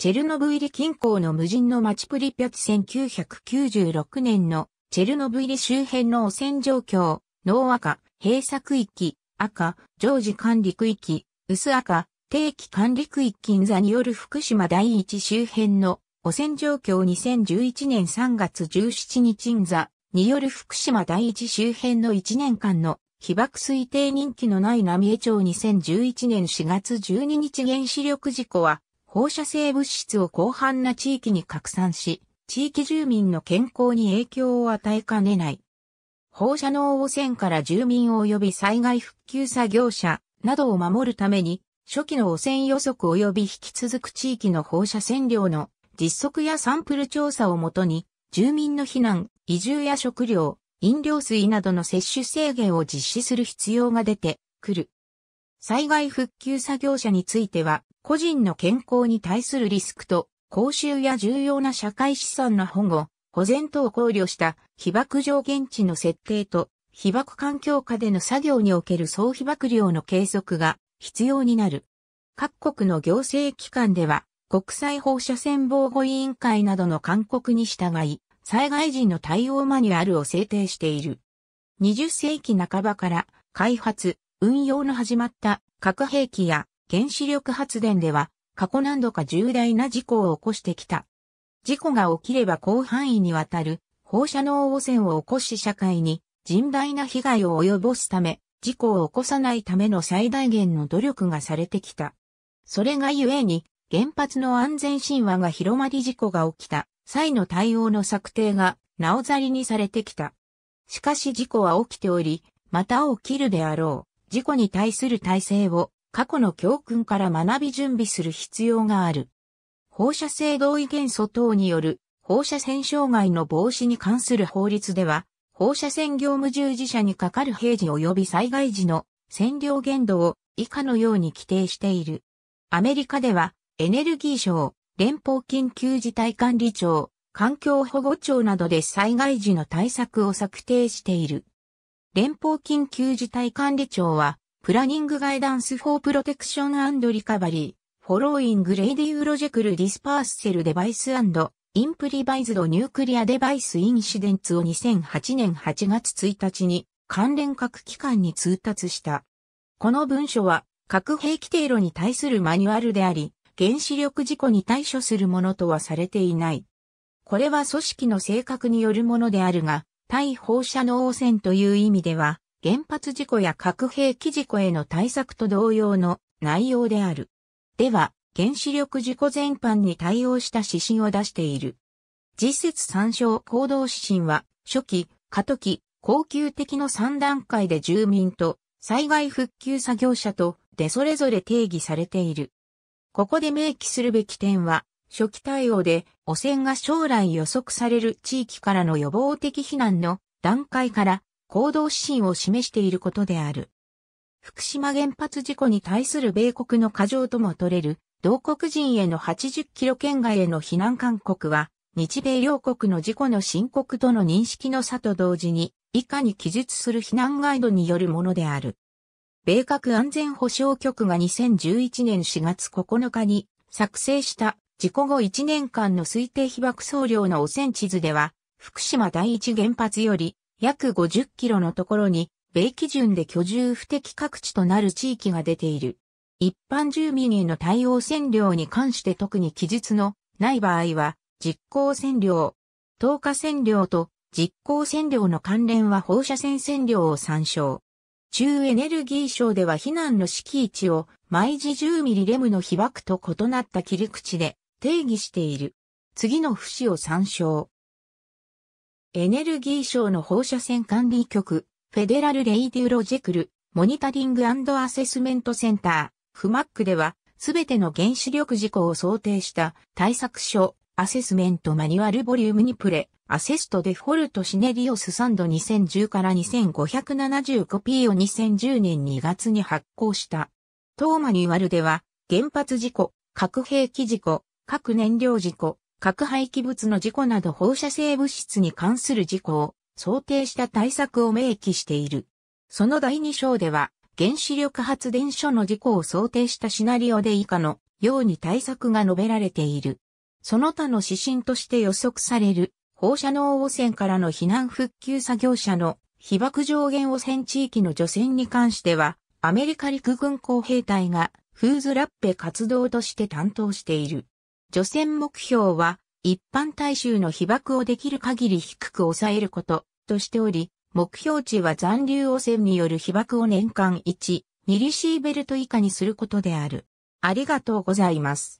チェルノブイリ近郊の無人の町プリピャツ1996年のチェルノブイリ周辺の汚染状況、脳赤、閉鎖区域、赤、常時管理区域、薄赤、定期管理区域銀座による福島第一周辺の汚染状況2011年3月17日銀座による福島第一周辺の1年間の被爆推定人気のない浪江町2011年4月12日原子力事故は放射性物質を広範な地域に拡散し、地域住民の健康に影響を与えかねない。放射能汚染から住民及び災害復旧作業者などを守るために、初期の汚染予測及び引き続く地域の放射線量の実測やサンプル調査をもとに、住民の避難、移住や食料、飲料水などの摂取制限を実施する必要が出てくる。災害復旧作業者については、個人の健康に対するリスクと、公衆や重要な社会資産の保護、保全等を考慮した被爆上限値の設定と、被爆環境下での作業における総被爆量の計測が必要になる。各国の行政機関では、国際放射線防護委員会などの勧告に従い、災害時の対応マニュアルを制定している。20世紀半ばから開発、運用の始まった核兵器や原子力発電では過去何度か重大な事故を起こしてきた。事故が起きれば広範囲にわたる放射能汚染を起こし社会に甚大な被害を及ぼすため、事故を起こさないための最大限の努力がされてきた。それがゆえに、原発の安全神話が広まり事故が起きた際の対応の策定がなおざりにされてきた。しかし事故は起きており、また起きるであろう。事故に対する体制を過去の教訓から学び準備する必要がある。放射性同意元素等による放射線障害の防止に関する法律では、放射線業務従事者にかかる平時及び災害時の占領限度を以下のように規定している。アメリカでは、エネルギー省、連邦緊急事態管理庁、環境保護庁などで災害時の対策を策定している。連邦緊急事態管理庁は、プランニングガイダンスフォープロテクションリカバリー、フォローイングレイディウロジェクルディスパーセルデバイスインプリバイズドニュークリアデバイスインシデンツを2008年8月1日に関連各機関に通達した。この文書は核兵器程路に対するマニュアルであり、原子力事故に対処するものとはされていない。これは組織の性格によるものであるが、対放射能汚染という意味では、原発事故や核兵器事故への対策と同様の内容である。では、原子力事故全般に対応した指針を出している。実説参照行動指針は、初期、過渡期、恒久的の3段階で住民と災害復旧作業者とでそれぞれ定義されている。ここで明記するべき点は、初期対応で汚染が将来予測される地域からの予防的避難の段階から行動指針を示していることである。福島原発事故に対する米国の過剰とも取れる、同国人への80キロ圏外への避難勧告は、日米両国の事故の深刻との認識の差と同時に、以下に記述する避難ガイドによるものである。米国安全保障局が2011年4月9日に作成した事故後1年間の推定被爆総量の汚染地図では、福島第一原発より約50キロのところに、米基準で居住不適各地となる地域が出ている。一般住民への対応占領に関して特に記述のない場合は、実行占領、投下占領と実行占領の関連は放射線占領を参照。中エネルギー省では避難の敷地を毎時1 0ミリレムの被爆と異なった切り口で定義している。次の節を参照。エネルギー省の放射線管理局、フェデラル・レイデュロジェクル、モニタリングアセスメントセンター、フマックでは、すべての原子力事故を想定した対策書、アセスメントマニュアルボリュームにプレ、アセストデフォルトシネリオスサンド2010から2575 p を2010年2月に発行した。当マニュアルでは、原発事故、核兵器事故、核燃料事故、核廃棄物の事故など放射性物質に関する事故を想定した対策を明記している。その第2章では、原子力発電所の事故を想定したシナリオで以下のように対策が述べられている。その他の指針として予測される放射能汚染からの避難復旧作業者の被爆上限汚染地域の除染に関しては、アメリカ陸軍工兵隊がフーズラッペ活動として担当している。除染目標は、一般大衆の被爆をできる限り低く抑えること、としており、目標値は残留汚染による被爆を年間1、ミリシーベルト以下にすることである。ありがとうございます。